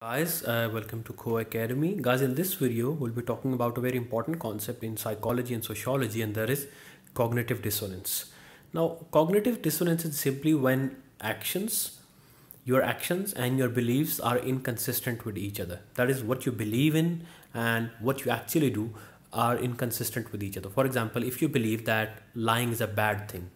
Guys, uh, welcome to Co Academy. Guys, in this video, we'll be talking about a very important concept in psychology and sociology, and that is cognitive dissonance. Now, cognitive dissonance is simply when actions, your actions and your beliefs are inconsistent with each other. That is, what you believe in and what you actually do are inconsistent with each other. For example, if you believe that lying is a bad thing,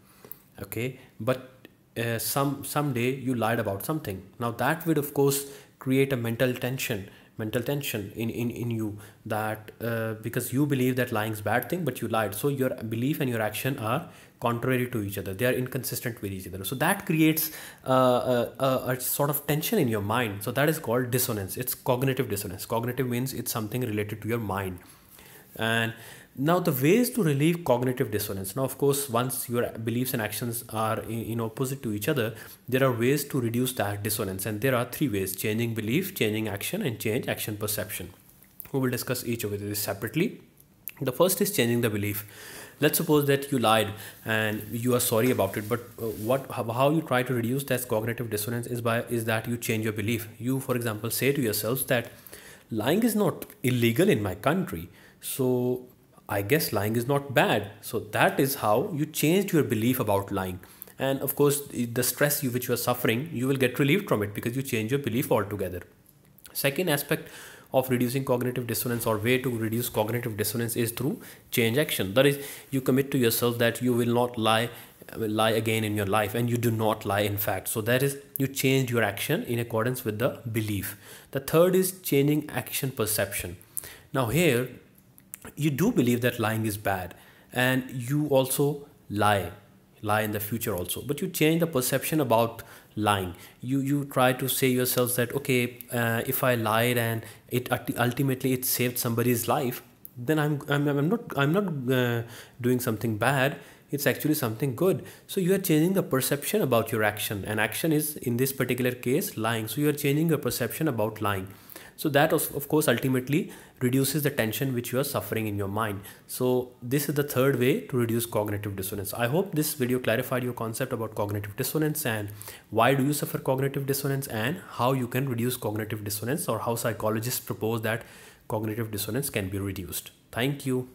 okay, but uh, some someday you lied about something. Now that would of course create a mental tension mental tension in in, in you that uh, because you believe that lying is bad thing but you lied so your belief and your action are contrary to each other they are inconsistent with each other so that creates uh, a, uh, a, uh, a sort of tension in your mind so that is called dissonance it's cognitive dissonance cognitive means it's something related to your mind and now the ways to relieve cognitive dissonance now of course once your beliefs and actions are in, in, opposite to each other there are ways to reduce that dissonance and there are three ways changing belief changing action and change action perception we will discuss each of these separately the first is changing the belief let's suppose that you lied and you are sorry about it but uh, what how you try to reduce that cognitive dissonance is by is that you change your belief you for example say to yourselves that lying is not illegal in my country so I guess lying is not bad. So that is how you changed your belief about lying. And of course, the stress you which you are suffering, you will get relieved from it because you change your belief altogether. Second aspect of reducing cognitive dissonance or way to reduce cognitive dissonance is through change action. That is, you commit to yourself that you will not lie lie again in your life and you do not lie in fact so that is you change your action in accordance with the belief the third is changing action perception now here you do believe that lying is bad and you also lie lie in the future also but you change the perception about lying you you try to say yourselves that okay uh, if i lied and it ultimately it saved somebody's life then i'm i'm, I'm not i'm not uh, doing something bad it's actually something good so you are changing the perception about your action and action is in this particular case lying so you are changing your perception about lying so that of course ultimately reduces the tension which you are suffering in your mind. So this is the third way to reduce cognitive dissonance. I hope this video clarified your concept about cognitive dissonance and why do you suffer cognitive dissonance and how you can reduce cognitive dissonance or how psychologists propose that cognitive dissonance can be reduced. Thank you.